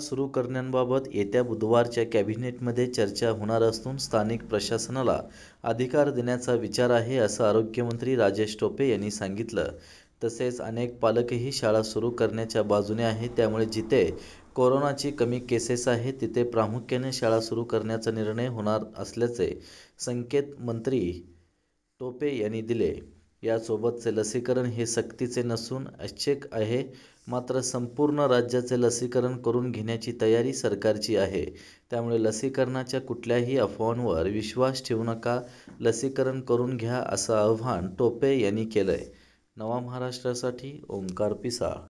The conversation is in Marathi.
शाळा सुरू करण्याबाबत येत्या बुधवारच्या कॅबिनेटमध्ये चर्चा होणार असून स्थानिक प्रशासनाला अधिकार देण्याचा विचार आहे असं आरोग्यमंत्री राजेश टोपे यांनी सांगितलं तसेच अनेक पालकही शाळा सुरू करण्याच्या बाजूने आहेत त्यामुळे जिथे कोरोनाची कमी केसेस आहे तिथे प्रामुख्याने शाळा सुरू करण्याचा निर्णय होणार असल्याचे संकेत मंत्री टोपे यांनी दिले यासोबतचे लसीकरण हे सक्तीचे नसून ऐच्छिक आहे मात्र संपूर्ण राज्याचे लसीकरण करून घेण्याची तयारी सरकारची आहे त्यामुळे लसीकरणाच्या कुठल्याही अफवांवर विश्वास ठेवू नका लसीकरण करून घ्या असं आव्हान टोपे यांनी केलं आहे नवा महाराष्ट्रासाठी ओंकार पिसाळ